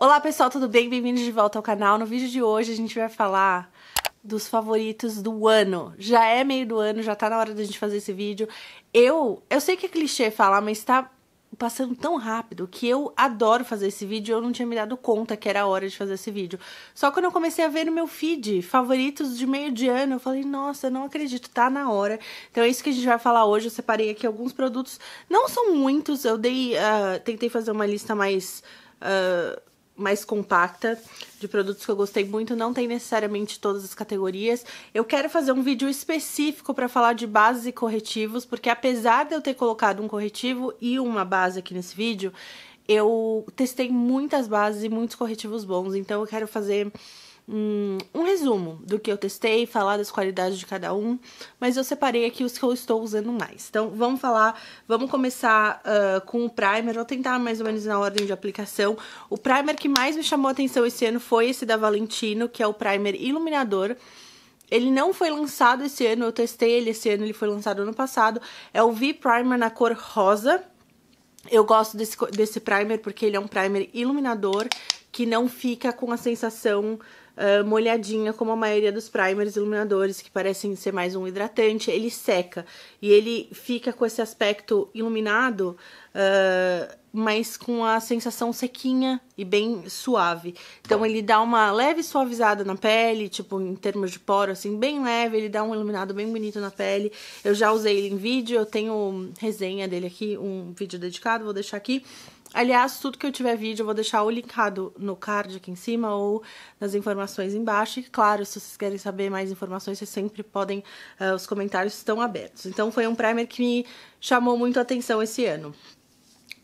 Olá pessoal, tudo bem? Bem-vindos de volta ao canal. No vídeo de hoje a gente vai falar dos favoritos do ano. Já é meio do ano, já tá na hora da gente fazer esse vídeo. Eu, eu sei que é clichê falar, mas tá passando tão rápido que eu adoro fazer esse vídeo, eu não tinha me dado conta que era a hora de fazer esse vídeo. Só quando eu comecei a ver no meu feed favoritos de meio de ano, eu falei, nossa, eu não acredito, tá na hora. Então é isso que a gente vai falar hoje, eu separei aqui alguns produtos, não são muitos, eu dei, uh, tentei fazer uma lista mais... Uh, mais compacta de produtos que eu gostei muito, não tem necessariamente todas as categorias. Eu quero fazer um vídeo específico para falar de bases e corretivos, porque apesar de eu ter colocado um corretivo e uma base aqui nesse vídeo, eu testei muitas bases e muitos corretivos bons, então eu quero fazer um, um resumo do que eu testei, falar das qualidades de cada um, mas eu separei aqui os que eu estou usando mais. Então vamos falar, vamos começar uh, com o primer, vou tentar mais ou menos na ordem de aplicação. O primer que mais me chamou a atenção esse ano foi esse da Valentino, que é o primer iluminador. Ele não foi lançado esse ano, eu testei ele esse ano, ele foi lançado ano passado. É o V-Primer na cor rosa. Eu gosto desse, desse primer porque ele é um primer iluminador que não fica com a sensação uh, molhadinha, como a maioria dos primers iluminadores, que parecem ser mais um hidratante, ele seca. E ele fica com esse aspecto iluminado, uh, mas com a sensação sequinha e bem suave. Então ele dá uma leve suavizada na pele, tipo em termos de poro, assim, bem leve, ele dá um iluminado bem bonito na pele. Eu já usei ele em vídeo, eu tenho resenha dele aqui, um vídeo dedicado, vou deixar aqui. Aliás, tudo que eu tiver vídeo eu vou deixar o linkado no card aqui em cima ou nas informações embaixo. E claro, se vocês querem saber mais informações, vocês sempre podem, uh, os comentários estão abertos. Então foi um primer que me chamou muito a atenção esse ano.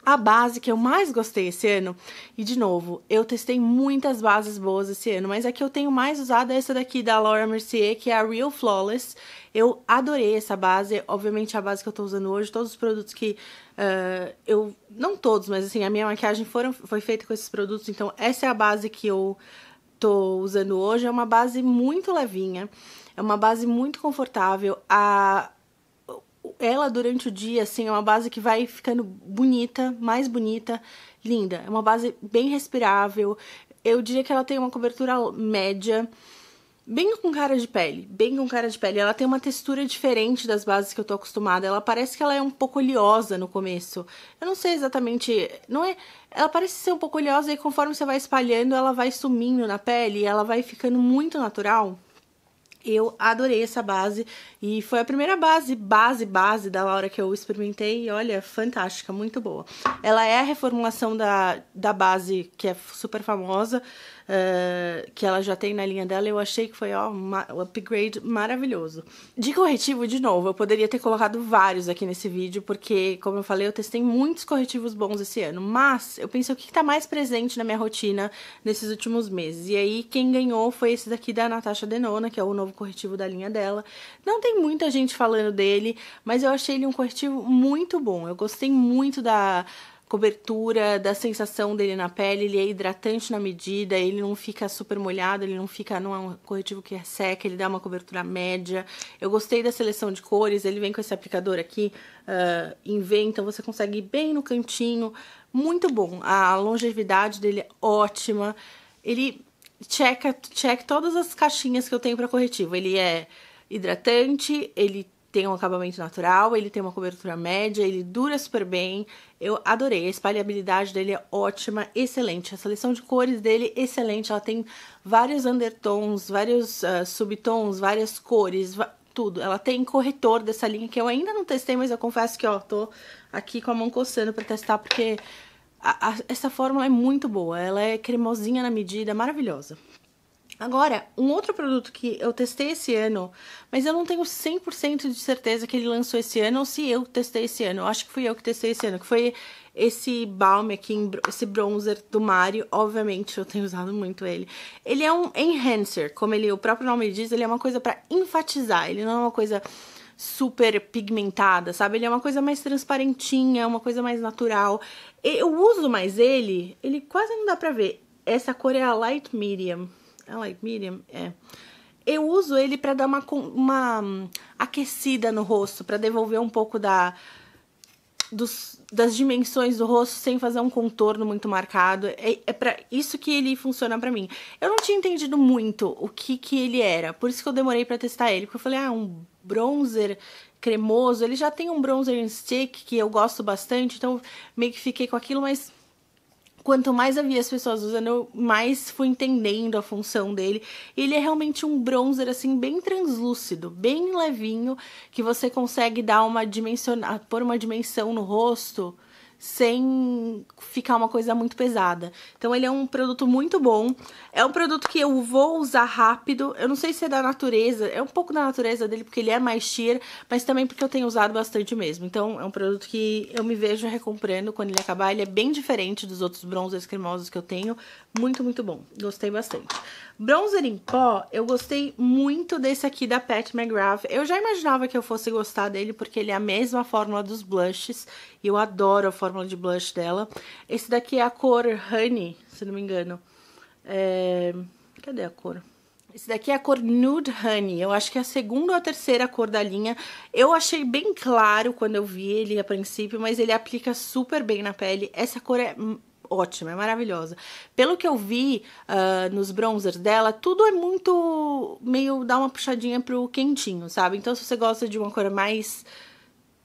A base que eu mais gostei esse ano, e de novo, eu testei muitas bases boas esse ano, mas a que eu tenho mais usado é essa daqui da Laura Mercier, que é a Real Flawless. Eu adorei essa base, obviamente a base que eu tô usando hoje, todos os produtos que uh, eu. Não todos, mas assim, a minha maquiagem foram, foi feita com esses produtos, então essa é a base que eu tô usando hoje. É uma base muito levinha, é uma base muito confortável. A, ela durante o dia, assim, é uma base que vai ficando bonita, mais bonita, linda. É uma base bem respirável. Eu diria que ela tem uma cobertura média, bem com cara de pele, bem com cara de pele. Ela tem uma textura diferente das bases que eu tô acostumada. Ela parece que ela é um pouco oleosa no começo. Eu não sei exatamente, não é, ela parece ser um pouco oleosa e conforme você vai espalhando, ela vai sumindo na pele, e ela vai ficando muito natural. Eu adorei essa base e foi a primeira base, base, base da Laura que eu experimentei e olha, fantástica, muito boa. Ela é a reformulação da, da base que é super famosa, uh, que ela já tem na linha dela, eu achei que foi ó, um upgrade maravilhoso. De corretivo, de novo, eu poderia ter colocado vários aqui nesse vídeo, porque, como eu falei, eu testei muitos corretivos bons esse ano, mas eu pensei o que está mais presente na minha rotina nesses últimos meses. E aí, quem ganhou foi esse daqui da Natasha Denona, que é o novo corretivo da linha dela. Não tem muita gente falando dele, mas eu achei ele um corretivo muito bom. Eu gostei muito da cobertura, da sensação dele na pele, ele é hidratante na medida, ele não fica super molhado, ele não fica, não é um corretivo que é seca, ele dá uma cobertura média. Eu gostei da seleção de cores, ele vem com esse aplicador aqui uh, em V, então você consegue ir bem no cantinho, muito bom. A longevidade dele é ótima, ele checa, checa todas as caixinhas que eu tenho para corretivo, ele é hidratante, ele tem um acabamento natural, ele tem uma cobertura média, ele dura super bem. Eu adorei, a espalhabilidade dele é ótima, excelente. A seleção de cores dele, excelente. Ela tem vários undertons, vários uh, subtons, várias cores, tudo. Ela tem corretor dessa linha que eu ainda não testei, mas eu confesso que, ó, tô aqui com a mão coçando pra testar, porque a, a, essa fórmula é muito boa. Ela é cremosinha na medida, maravilhosa. Agora, um outro produto que eu testei esse ano, mas eu não tenho 100% de certeza que ele lançou esse ano ou se eu testei esse ano. Eu acho que fui eu que testei esse ano, que foi esse balm aqui, esse bronzer do Mario. Obviamente, eu tenho usado muito ele. Ele é um enhancer, como ele, o próprio nome diz, ele é uma coisa para enfatizar, ele não é uma coisa super pigmentada, sabe? Ele é uma coisa mais transparentinha, é uma coisa mais natural. Eu uso mais ele, ele quase não dá pra ver. Essa cor é a Light Medium. Light Medium, é. Eu uso ele para dar uma, uma hum, aquecida no rosto, para devolver um pouco da, dos, das dimensões do rosto sem fazer um contorno muito marcado. É, é para isso que ele funciona para mim. Eu não tinha entendido muito o que que ele era, por isso que eu demorei para testar ele, porque eu falei, ah, um bronzer cremoso. Ele já tem um bronzer stick que eu gosto bastante, então meio que fiquei com aquilo, mas quanto mais havia as pessoas usando, eu mais fui entendendo a função dele. Ele é realmente um bronzer assim bem translúcido, bem levinho, que você consegue dar uma dimensão pôr uma dimensão no rosto sem ficar uma coisa muito pesada. Então ele é um produto muito bom. É um produto que eu vou usar rápido. Eu não sei se é da natureza, é um pouco da natureza dele porque ele é mais sheer, mas também porque eu tenho usado bastante mesmo. Então é um produto que eu me vejo recomprando quando ele acabar. Ele é bem diferente dos outros bronzers cremosos que eu tenho. Muito, muito bom. Gostei bastante. Bronzer em pó, eu gostei muito desse aqui da Pat McGrath. Eu já imaginava que eu fosse gostar dele, porque ele é a mesma fórmula dos blushes. E eu adoro a fórmula de blush dela. Esse daqui é a cor Honey, se não me engano. É... Cadê a cor? Esse daqui é a cor Nude Honey, eu acho que é a segunda ou a terceira cor da linha. Eu achei bem claro quando eu vi ele a princípio, mas ele aplica super bem na pele. Essa cor é ótima, é maravilhosa. Pelo que eu vi uh, nos bronzers dela, tudo é muito meio dá uma puxadinha pro quentinho, sabe? Então, se você gosta de uma cor mais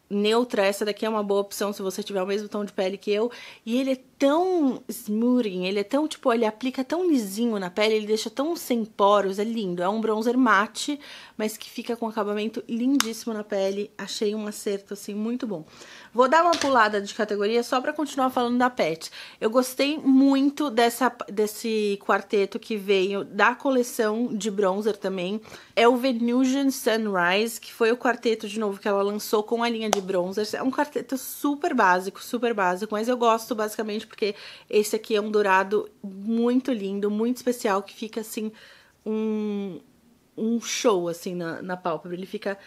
neutra, essa daqui é uma boa opção se você tiver o mesmo tom de pele que eu. E ele é tão smoothing, ele é tão, tipo, ele aplica tão lisinho na pele, ele deixa tão sem poros, é lindo. É um bronzer mate, mas que fica com acabamento lindíssimo na pele. Achei um acerto, assim, muito bom. Vou dar uma pulada de categoria só pra continuar falando da Pet. Eu gostei muito dessa, desse quarteto que veio da coleção de bronzer também. É o Venusian Sunrise, que foi o quarteto, de novo, que ela lançou com a linha de bronzers. É um quarteto super básico, super básico, mas eu gosto basicamente porque esse aqui é um dourado muito lindo, muito especial, que fica assim um, um show assim na, na pálpebra. Ele fica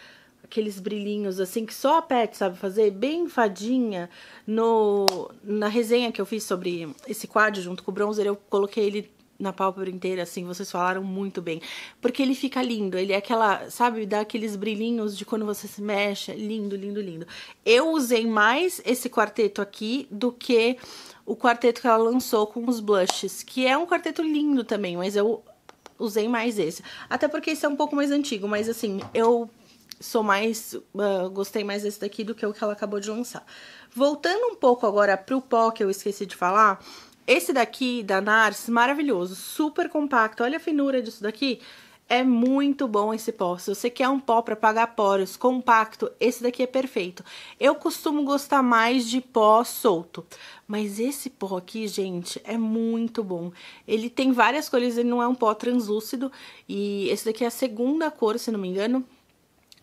aqueles brilhinhos assim que só a Pet sabe fazer, bem fadinha. No, na resenha que eu fiz sobre esse quadro junto com o bronzer, eu coloquei ele na pálpebra inteira, assim, vocês falaram muito bem. Porque ele fica lindo, ele é aquela, sabe, dá aqueles brilhinhos de quando você se mexe. Lindo, lindo, lindo. Eu usei mais esse quarteto aqui do que o quarteto que ela lançou com os blushes, que é um quarteto lindo também, mas eu usei mais esse. Até porque esse é um pouco mais antigo, mas assim, eu sou mais... Uh, gostei mais desse daqui do que o que ela acabou de lançar. Voltando um pouco agora pro pó que eu esqueci de falar, esse daqui da Nars, maravilhoso, super compacto, olha a finura disso daqui... É muito bom esse pó. Se você quer um pó para apagar poros compacto, esse daqui é perfeito. Eu costumo gostar mais de pó solto, mas esse pó aqui, gente, é muito bom. Ele tem várias cores, ele não é um pó translúcido e esse daqui é a segunda cor, se não me engano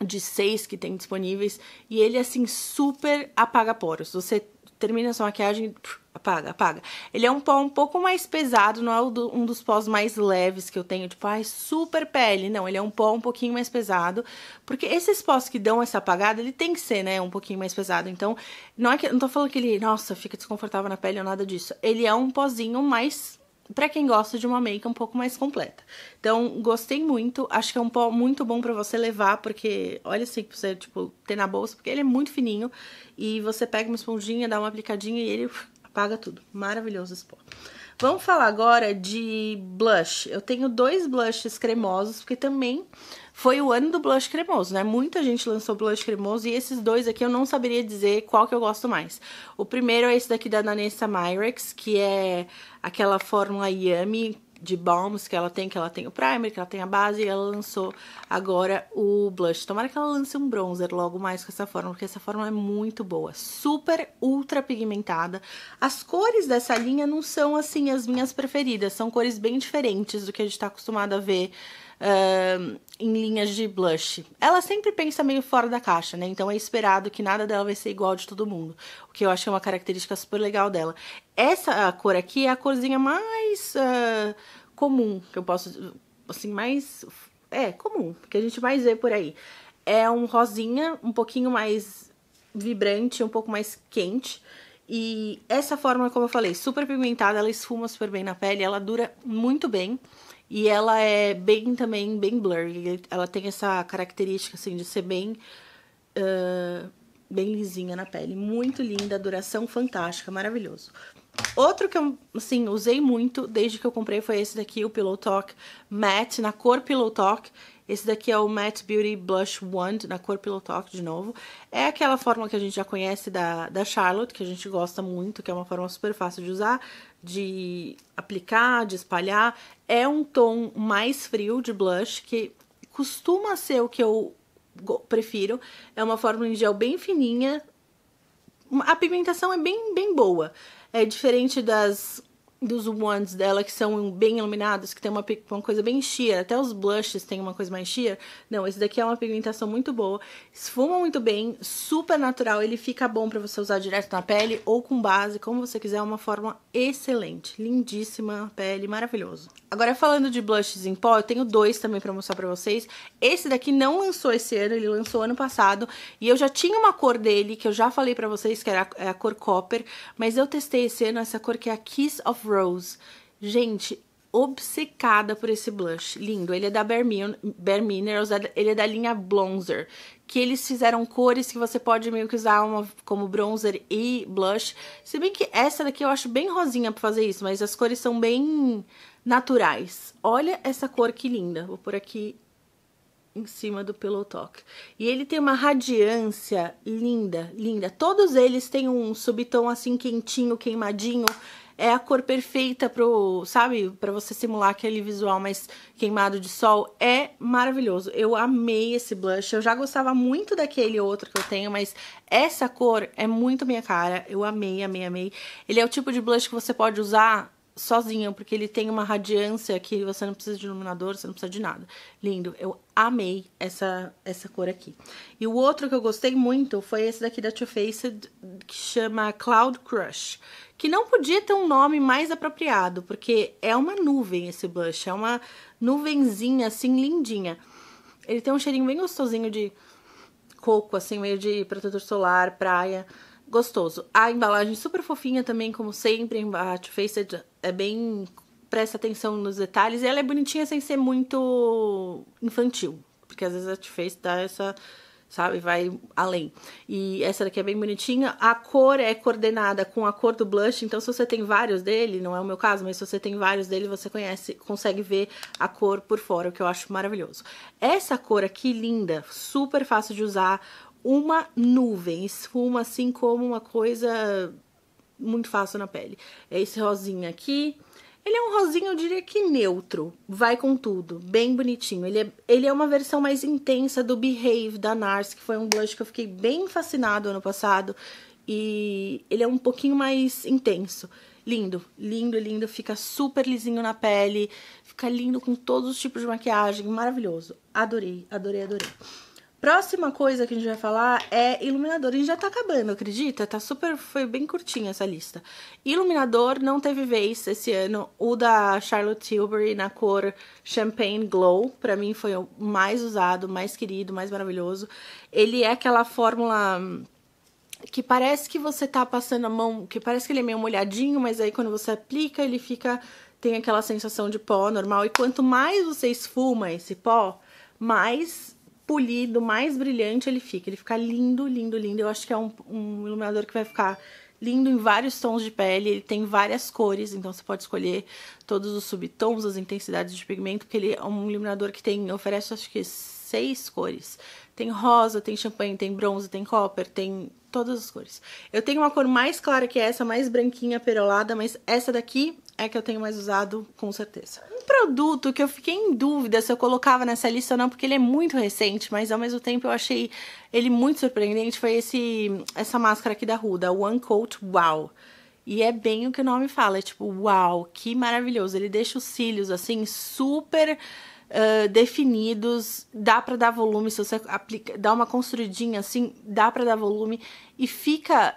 de seis que tem disponíveis e ele assim super apaga poros. Você termina sua maquiagem, apaga, apaga. Ele é um pó um pouco mais pesado, não é um dos pós mais leves que eu tenho, tipo, ai, super pele. Não, ele é um pó um pouquinho mais pesado, porque esses pós que dão essa apagada, ele tem que ser, né, um pouquinho mais pesado. Então, não é que, não tô falando que ele, nossa, fica desconfortável na pele ou nada disso. Ele é um pozinho mais para quem gosta de uma make um pouco mais completa. Então, gostei muito, acho que é um pó muito bom para você levar, porque olha assim pra você, tipo, ter na bolsa, porque ele é muito fininho e você pega uma esponjinha, dá uma aplicadinha e ele apaga tudo. Maravilhoso esse pó. Vamos falar agora de blush. Eu tenho dois blushes cremosos, porque também foi o ano do blush cremoso, né? Muita gente lançou blush cremoso e esses dois aqui eu não saberia dizer qual que eu gosto mais. O primeiro é esse daqui da Nanessa Myrex, que é aquela fórmula Yummy de balms que ela tem, que ela tem o primer, que ela tem a base, e ela lançou agora o blush. Tomara que ela lance um bronzer logo mais com essa forma porque essa forma é muito boa, super ultra pigmentada. As cores dessa linha não são assim as minhas preferidas, são cores bem diferentes do que a gente tá acostumado a ver uh, em linhas de blush. Ela sempre pensa meio fora da caixa, né? Então é esperado que nada dela vai ser igual de todo mundo. O que eu acho que é uma característica super legal dela. Essa cor aqui é a corzinha mais uh, comum que eu posso. Assim, mais. É, comum, que a gente mais vê por aí. É um rosinha, um pouquinho mais vibrante, um pouco mais quente. E essa forma, como eu falei, super pigmentada, ela esfuma super bem na pele, ela dura muito bem. E ela é bem também, bem blurry. Ela tem essa característica, assim, de ser bem. Uh, bem lisinha na pele. Muito linda, duração fantástica, maravilhoso. Outro que eu, assim, usei muito desde que eu comprei foi esse daqui, o Pillow Talk Matte, na cor Pillow Talk. Esse daqui é o Matte Beauty Blush Wand, na cor Pillow Talk, de novo. É aquela forma que a gente já conhece da, da Charlotte, que a gente gosta muito, que é uma forma super fácil de usar de aplicar, de espalhar, é um tom mais frio de blush, que costuma ser o que eu prefiro. É uma fórmula em gel bem fininha. A pigmentação é bem, bem boa. É diferente das dos ones dela que são bem iluminados, que tem uma, uma coisa bem sheer, até os blushes têm uma coisa mais sheer. Não, esse daqui é uma pigmentação muito boa, esfuma muito bem, super natural, ele fica bom para você usar direto na pele ou com base, como você quiser, é uma forma excelente, lindíssima pele, maravilhoso. Agora, falando de blushes em pó, eu tenho dois também pra mostrar pra vocês. Esse daqui não lançou esse ano, ele lançou ano passado. E eu já tinha uma cor dele, que eu já falei pra vocês, que era a, é a cor Copper. Mas eu testei esse ano essa cor que é a Kiss of Rose. Gente, obcecada por esse blush. Lindo. Ele é da Bare, Min Bare Minerals, é ele é da linha Bronzer. Que eles fizeram cores que você pode meio que usar uma, como bronzer e blush. Se bem que essa daqui eu acho bem rosinha pra fazer isso, mas as cores são bem naturais. Olha essa cor que linda. Vou por aqui em cima do Pillow Talk. E ele tem uma radiância linda, linda. Todos eles têm um subtom assim quentinho, queimadinho. É a cor perfeita pro, sabe, para você simular aquele visual mais queimado de sol. É maravilhoso. Eu amei esse blush. Eu já gostava muito daquele outro que eu tenho, mas essa cor é muito minha cara. Eu amei, amei, amei. Ele é o tipo de blush que você pode usar sozinho, porque ele tem uma radiância que você não precisa de iluminador, você não precisa de nada. Lindo, eu amei essa, essa cor aqui. E o outro que eu gostei muito foi esse daqui da Too Faced, que chama Cloud Crush, que não podia ter um nome mais apropriado, porque é uma nuvem esse blush, é uma nuvenzinha, assim, lindinha. Ele tem um cheirinho bem gostosinho de coco, assim, meio de protetor solar, praia gostoso. A embalagem super fofinha também, como sempre, a Too Faced é, é bem... Presta atenção nos detalhes. E ela é bonitinha sem ser muito infantil. Porque às vezes a Too Faced dá essa sabe? Vai além. E essa daqui é bem bonitinha. A cor é coordenada com a cor do blush, então se você tem vários dele, não é o meu caso, mas se você tem vários dele, você conhece, consegue ver a cor por fora, o que eu acho maravilhoso. Essa cor aqui, linda, super fácil de usar, uma nuvem, esfuma assim como uma coisa muito fácil na pele. É esse rosinha aqui. Ele é um rosinho, eu diria que neutro, vai com tudo, bem bonitinho. Ele é, ele é uma versão mais intensa do Behave da Nars, que foi um blush que eu fiquei bem fascinado ano passado. E ele é um pouquinho mais intenso. Lindo, lindo, lindo, fica super lisinho na pele, fica lindo com todos os tipos de maquiagem, maravilhoso. Adorei, adorei, adorei. Próxima coisa que a gente vai falar é iluminador. A gente já tá acabando, acredita? Tá super. Foi bem curtinha essa lista. Iluminador não teve vez esse ano. O da Charlotte Tilbury na cor Champagne Glow. Pra mim foi o mais usado, mais querido, mais maravilhoso. Ele é aquela fórmula que parece que você tá passando a mão, que parece que ele é meio molhadinho, mas aí quando você aplica, ele fica. tem aquela sensação de pó normal. E quanto mais você esfuma esse pó, mais polido, mais brilhante ele fica. Ele fica lindo, lindo, lindo. Eu acho que é um, um iluminador que vai ficar lindo em vários tons de pele, ele tem várias cores, então você pode escolher todos os subtons, as intensidades de pigmento, porque ele é um iluminador que tem, oferece acho que seis cores. Tem rosa, tem champanhe, tem bronze, tem copper, tem todas as cores. Eu tenho uma cor mais clara que essa, mais branquinha, perolada, mas essa daqui é que eu tenho mais usado, com certeza. Um produto que eu fiquei em dúvida se eu colocava nessa lista ou não, porque ele é muito recente, mas ao mesmo tempo eu achei ele muito surpreendente, foi esse essa máscara aqui da Ruda, One Coat Wow. E é bem o que o nome fala, é tipo, uau, que maravilhoso. Ele deixa os cílios, assim, super uh, definidos, dá pra dar volume, se você aplica, dá uma construidinha, assim, dá pra dar volume. E fica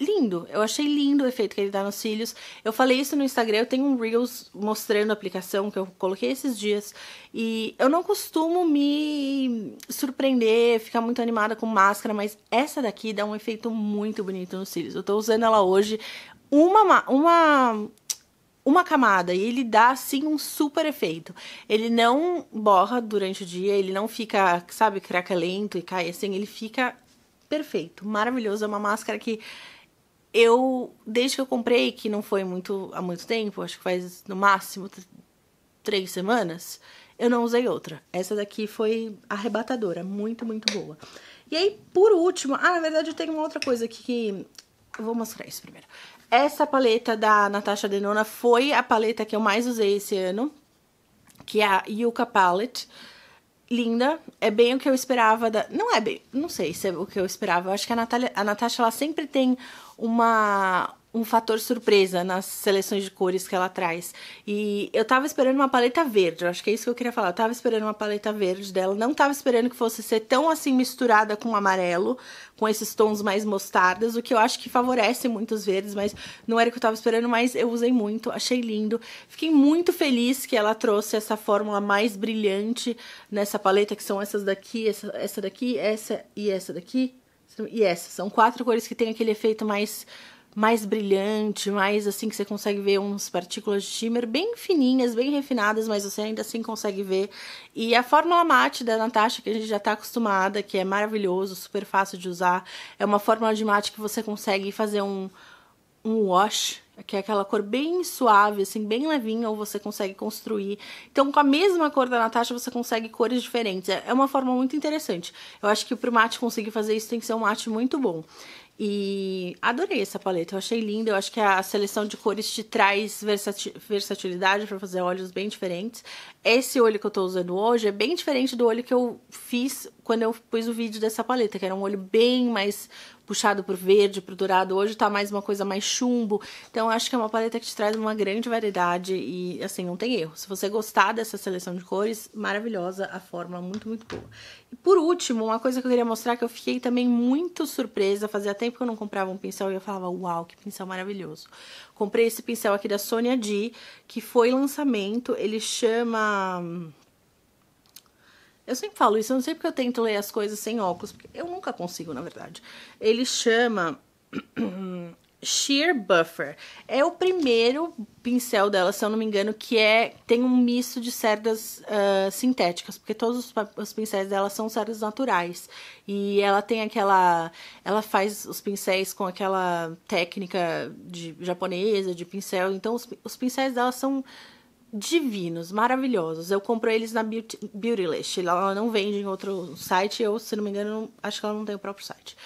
lindo. Eu achei lindo o efeito que ele dá nos cílios. Eu falei isso no Instagram, eu tenho um Reels mostrando a aplicação que eu coloquei esses dias. E eu não costumo me surpreender, ficar muito animada com máscara, mas essa daqui dá um efeito muito bonito nos cílios. Eu tô usando ela hoje. Uma, uma uma camada e ele dá assim um super efeito. Ele não borra durante o dia, ele não fica, sabe, craca lento e cai assim, ele fica perfeito, maravilhoso, é uma máscara que eu, desde que eu comprei, que não foi muito há muito tempo, acho que faz no máximo três semanas, eu não usei outra. Essa daqui foi arrebatadora, muito, muito boa. E aí, por último, ah, na verdade eu tenho uma outra coisa aqui que. Eu vou mostrar isso primeiro. Essa paleta da Natasha Denona foi a paleta que eu mais usei esse ano, que é a Yuka Palette linda. É bem o que eu esperava da. Não é bem. Não sei se é o que eu esperava. Eu acho que a, Natália, a Natasha ela sempre tem uma um fator surpresa nas seleções de cores que ela traz. E eu tava esperando uma paleta verde, acho que é isso que eu queria falar. Eu tava esperando uma paleta verde dela, não tava esperando que fosse ser tão assim misturada com amarelo, com esses tons mais mostardas, o que eu acho que favorece muito os verdes, mas não era o que eu tava esperando, mas eu usei muito, achei lindo. Fiquei muito feliz que ela trouxe essa fórmula mais brilhante nessa paleta, que são essas daqui, essa, essa daqui, essa e essa daqui, e essas são quatro cores que tem aquele efeito mais mais brilhante, mais assim que você consegue ver umas partículas de shimmer bem fininhas, bem refinadas, mas você ainda assim consegue ver. E a fórmula mate da Natasha, que a gente já está acostumada, que é maravilhoso, super fácil de usar, é uma fórmula de mate que você consegue fazer um, um wash que é aquela cor bem suave, assim, bem levinha, ou você consegue construir. Então, com a mesma cor da Natasha, você consegue cores diferentes. É, é uma forma muito interessante. Eu acho que pro mate conseguir fazer isso tem que ser um mate muito bom. E adorei essa paleta, eu achei linda. Eu acho que a seleção de cores te traz versati versatilidade para fazer olhos bem diferentes. Esse olho que eu tô usando hoje é bem diferente do olho que eu fiz quando eu pus o vídeo dessa paleta, que era um olho bem mais puxado pro verde, pro dourado. Hoje tá mais uma coisa mais chumbo. Então acho que é uma paleta que te traz uma grande variedade e, assim, não tem erro. Se você gostar dessa seleção de cores, maravilhosa a fórmula, muito, muito boa. E por último, uma coisa que eu queria mostrar que eu fiquei também muito surpresa. Fazia tempo que eu não comprava um pincel e eu falava, uau, que pincel maravilhoso. Comprei esse pincel aqui da Sonia D, que foi lançamento. Ele chama... Hum, eu sempre falo isso, eu não sei porque eu tento ler as coisas sem óculos, porque eu nunca consigo, na verdade. Ele chama Sheer Buffer. É o primeiro pincel dela, se eu não me engano, que é tem um misto de cerdas uh, sintéticas, porque todos os, os, pincéis dela são cerdas naturais. E ela tem aquela. Ela faz os pincéis com aquela técnica de, japonesa de pincel. Então, os, os pincéis dela são divinos, maravilhosos. Eu compro eles na Beauty, Beautylist. Ela não vende em outro site. Eu, se não me engano, não, acho que ela não tem o próprio site.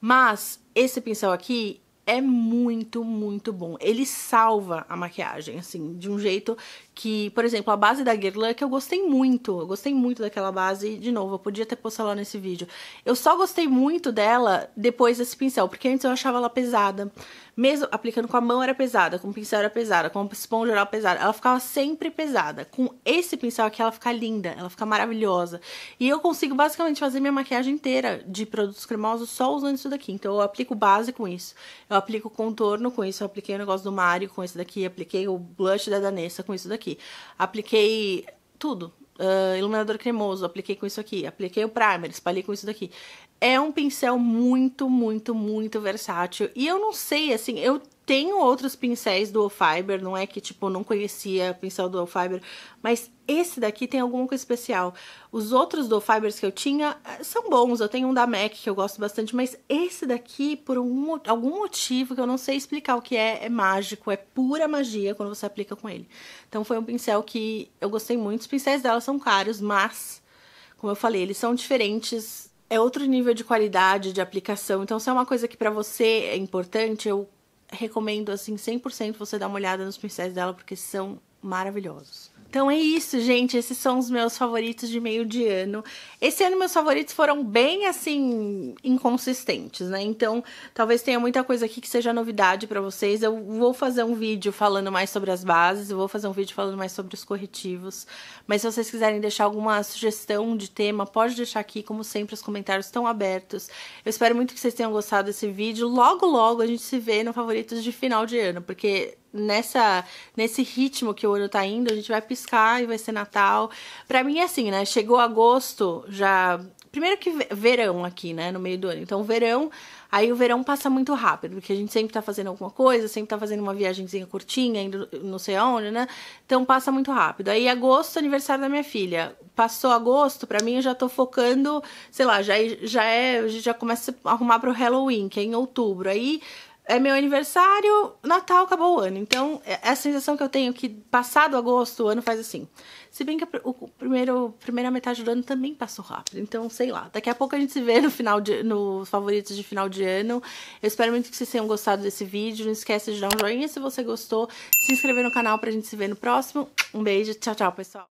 Mas esse pincel aqui é muito, muito bom. Ele salva a maquiagem, assim, de um jeito que, por exemplo, a base da Guerlain, que eu gostei muito, eu gostei muito daquela base, de novo, eu podia ter postado lá nesse vídeo. Eu só gostei muito dela depois desse pincel, porque antes eu achava ela pesada, mesmo aplicando com a mão era pesada, com o pincel era pesada, com a esponja era pesada. Ela ficava sempre pesada. Com esse pincel aqui ela fica linda, ela fica maravilhosa. E eu consigo basicamente fazer minha maquiagem inteira de produtos cremosos só usando isso daqui. Então eu aplico base com isso, eu aplico contorno com isso, eu apliquei o negócio do Mario com isso daqui, apliquei o blush da Danessa com isso daqui. Apliquei tudo uh, iluminador cremoso, apliquei com isso aqui, apliquei o primer, espalhei com isso daqui. É um pincel muito, muito, muito versátil. E eu não sei, assim, eu tenho outros pincéis do Fiber, não é que tipo não conhecia pincel do Fiber, mas esse daqui tem alguma coisa especial. Os outros do Fibers que eu tinha eh, são bons, eu tenho um da MAC que eu gosto bastante, mas esse daqui por um, algum motivo que eu não sei explicar o que é, é mágico, é pura magia quando você aplica com ele. Então foi um pincel que eu gostei muito. Os pincéis dela são caros, mas como eu falei, eles são diferentes, é outro nível de qualidade de aplicação. Então se é uma coisa que para você é importante, eu recomendo assim 100% você dar uma olhada nos pincéis dela porque são maravilhosos. Então é isso, gente. Esses são os meus favoritos de meio de ano. Esse ano meus favoritos foram bem assim inconsistentes, né? Então, talvez tenha muita coisa aqui que seja novidade para vocês. Eu vou fazer um vídeo falando mais sobre as bases, eu vou fazer um vídeo falando mais sobre os corretivos. Mas se vocês quiserem deixar alguma sugestão de tema, pode deixar aqui, como sempre os comentários estão abertos. Eu espero muito que vocês tenham gostado desse vídeo. Logo logo a gente se vê no favoritos de final de ano, porque nessa nesse ritmo que o ano tá indo, a gente vai piscar e vai ser Natal. Para mim é assim, né? Chegou agosto, já primeiro que verão aqui, né, no meio do ano. Então, verão, aí o verão passa muito rápido, porque a gente sempre tá fazendo alguma coisa, sempre tá fazendo uma viagemzinha curtinha, indo não sei aonde, né? Então, passa muito rápido. Aí agosto, aniversário da minha filha. Passou agosto, para mim eu já tô focando, sei lá, já já é, já começa a arrumar pro Halloween, que é em outubro. Aí é meu aniversário, Natal acabou o ano. Então, é, é a sensação que eu tenho que passado agosto, o ano faz assim. Se bem que a primeiro, primeira metade do ano também passou rápido. Então, sei lá. Daqui a pouco a gente se vê no final de, nos favoritos de final de ano. Eu espero muito que vocês tenham gostado desse vídeo. Não esquece de dar um joinha se você gostou. Se inscrever no canal pra gente se ver no próximo. Um beijo. Tchau, tchau, pessoal.